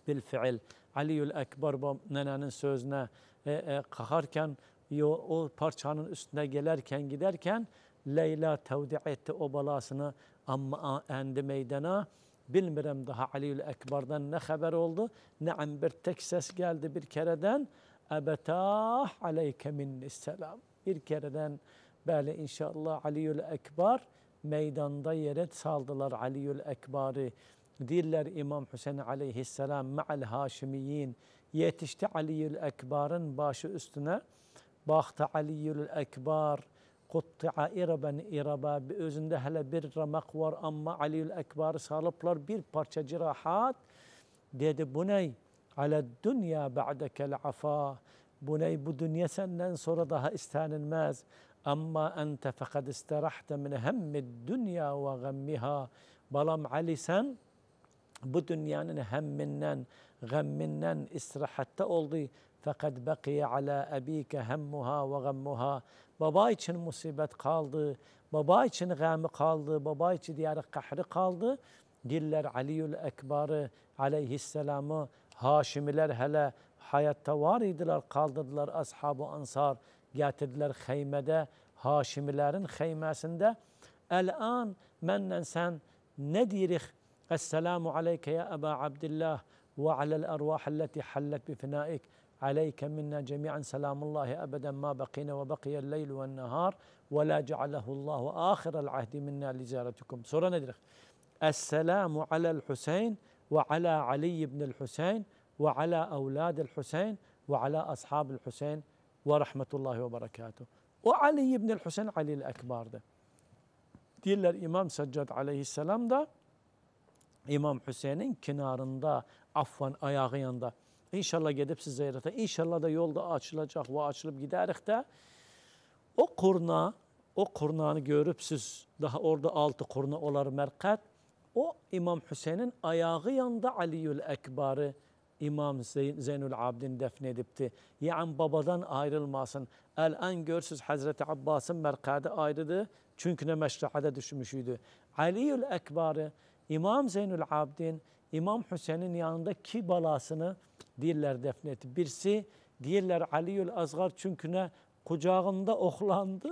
Bil fiil Aliül Ekber nenenin sözüne e, e, kaharken o, o parçanın üstüne gelerken giderken Leyla tevdi etti o balasını ama endi meydana bilmirəm daha Aliül Ekbar'dan ne haber oldu, ne an bir tek ses geldi bir kereden. Ebetah aleyke minni selam. Bir kereden böyle inşallah Aliül Ekbar meydanda yere saldılar Aliül Ekbar'ı. Diller İmam Hüseyin aleyhisselam me'al haşimiyin yetişti Aliül Ekbar'ın başı üstüne. Baktı Aliül Ekbar قطع إربا إربا بأذن دهلا بر مقور أما علي الأكبر صالب لر بير بارشة جراحات ديد بني على الدنيا بعدك العفا بني بدنيا سنن صردها استان ماز أما أنت فقد استرحت من هم الدنيا وغمها بلام علي سن بدنيا هم منن gamminden istirahatte oldu. Fakat bakiye ala abike hemmuha ve gammuha. Baba için musibet kaldı. Baba için gamı kaldı. Baba için diğer kahri kaldı. Diller Aliül Ekbar'ı aleyhisselamı Haşimiler hele hayatta var idiler kaldırdılar ashabu ansar getirdiler heymede Haşimilerin heymesinde el an menden sen ne dirik Esselamu aleyke ya Eba Abdillah وعلى الأرواح التي حلت بفنائك عليك منا جميعا سلام الله أبدا ما بقينا وبقي الليل والنهار ولا جعله الله آخر العهد منا لزيارتكم سورة ندرخ السلام على الحسين وعلى علي بن الحسين وعلى أولاد الحسين وعلى أصحاب الحسين ورحمة الله وبركاته وعلي بن الحسين علي الأكبر ده دي الإمام سجد عليه السلام ده İmam Hüseyin'in kenarında, affan ayağı yanında. İnşallah gidip siz ziyarete, inşallah da yolda açılacak ve açılıp giderek de o kurna, o kurnanı görüp siz daha orada altı kurna olar merkat. O İmam Hüseyin'in ayağı yanında Aliül Ekbar'ı İmam Zeynül Abidin defnedipti. Yani babadan ayrılmasın. El an görsüz Hazreti Abbas'ın merkadi ayrıdı. Çünkü ne meşrahada düşmüşüydü. Aliül Ekbar'ı İmam Zeynül Abidin İmam Hüseyin'in yanında ki balasını diğerler defnetti. Birisi diğerler Aliül Azgar çünkü ne kucağında oklandı,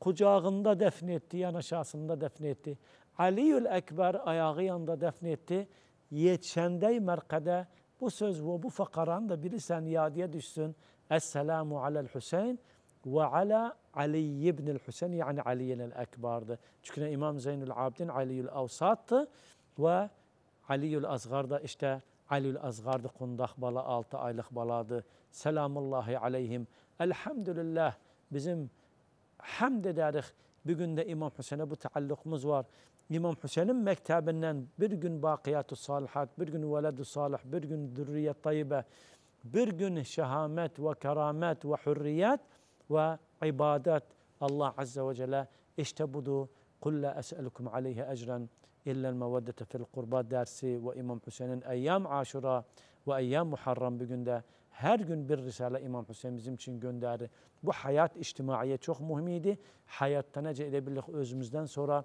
kucağında defnetti, yan aşağısında defnetti. Aliül Ekber ayağı yanında defnetti. Yeçendey merkede bu söz ve bu fakaran da bilirsen yadiye düşsün. Esselamu alel Hüseyin ve ala Ali ibn Hüseyin yani Ali'nin ekbardı. Çünkü İmam Zeynül Abidin Ali'ül Avsat'tı. və Aliyül Azğar da işte Aliyül Azğar da qundaq bala 6 aylıq baladır. Selamullahi aleyhim. Elhamdülillah bizim həmd edərik. Bir gün də İmam Hüseynə bu təalluqumuz var. İmam Hüseynin məktəbindən bir gün Baqiyatü Salihat, bir gün Vələdü Salih, bir gün Dürriyyət Tayyibə, bir gün şəhamət və kəramət və hürriyyət və ibadət Allah Azze və Cələ işte budur. Qullə əsəlukum aleyhə əcrən إلا المودة في القربات دارسي وإمام حسين أيام عاشرة وأيام محرم بجندا هر جن بالرسالة إمام حسين بزم چين جن داري وحياة اجتماعية چوخ مهميدي حياة تنجا إذا بلخ أزمزدن سورا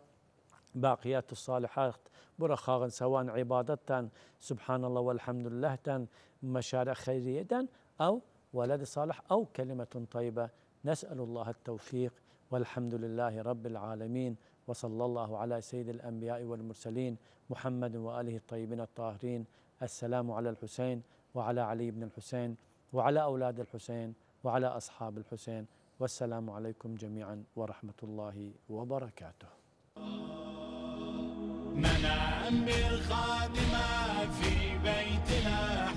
باقيات الصالحات برخاغا سواء عبادتا سبحان الله والحمد لله تن مشارع خيرية تن أو ولد صالح أو كلمة طيبة نسأل الله التوفيق والحمد لله رب العالمين وصلى الله على سيد الأنبياء والمرسلين محمد وآله الطيبين الطاهرين السلام على الحسين وعلى علي بن الحسين وعلى أولاد الحسين وعلى أصحاب الحسين والسلام عليكم جميعا ورحمة الله وبركاته منع بالخاتمة في بيتنا